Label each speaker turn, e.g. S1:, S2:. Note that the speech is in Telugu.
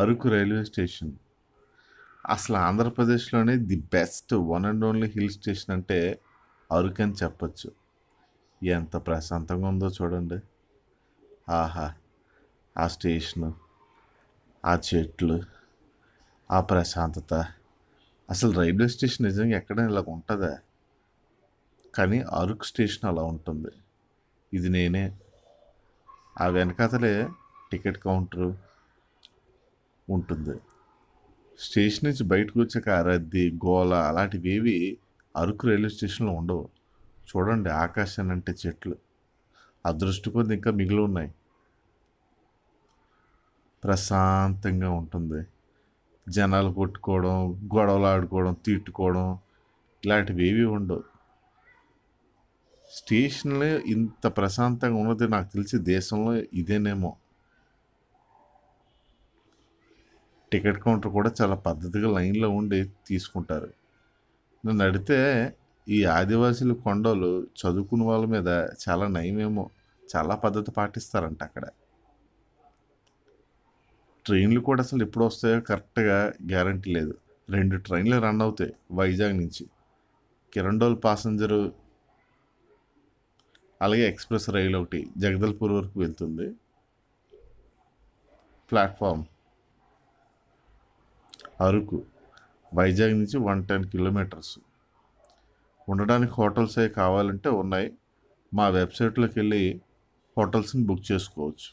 S1: అరకు రైల్వే స్టేషన్ అసలు ఆంధ్రప్రదేశ్లోనే the best one and only hill station అంటే అరకు అని చెప్పచ్చు ఎంత ప్రశాంతంగా ఉందో చూడండి ఆహా ఆ స్టేషను ఆ చెట్లు ఆ ప్రశాంతత అసలు రైల్వే స్టేషన్ నిజంగా ఎక్కడ ఇలా ఉంటుందా కానీ అరకు స్టేషన్ అలా ఉంటుంది ఇది నేనే ఆ వెనకాతలే టికెట్ కౌంటరు ఉంటుంది స్టేషన్ నుంచి బయటకు వచ్చాక రద్దీ గోల అలాంటివేవి అరకు రైల్వే స్టేషన్లో ఉండవు చూడండి ఆకాశాన్ని అంటే చెట్లు అదృష్టి కొద్ది ఇంకా మిగిలి ఉన్నాయి ప్రశాంతంగా ఉంటుంది జనాలు కొట్టుకోవడం గొడవలు ఆడుకోవడం తిట్టుకోవడం ఇలాంటివి ఏవి ఉండవు స్టేషన్లో ఇంత ప్రశాంతంగా ఉన్నది నాకు తెలిసి దేశంలో ఇదేనేమో టికెట్ కౌంటర్ కూడా చాలా పద్ధతిగా లైన్లో ఉండి తీసుకుంటారు నన్ను అడిగితే ఈ ఆదివాసీలు కొండలు చదువుకున్న వాళ్ళ మీద చాలా నయమేమో చాలా పద్ధతి పాటిస్తారంట అక్కడ ట్రైన్లు కూడా అసలు ఎప్పుడు వస్తాయో కరెక్ట్గా గ్యారంటీ లేదు రెండు ట్రైన్లు రన్ అవుతాయి వైజాగ్ నుంచి కిరండోల్ పాసెంజరు అలాగే ఎక్స్ప్రెస్ రైలు ఒకటి జగదల్పూర్ వరకు వెళ్తుంది ప్లాట్ఫామ్ అరకు వైజాగ్ నుంచి వన్ టెన్ కిలోమీటర్స్ ఉండడానికి హోటల్స్ అవి కావాలంటే ఉన్నాయి మా వెబ్సైట్లోకి వెళ్ళి హోటల్స్ని బుక్ చేసుకోవచ్చు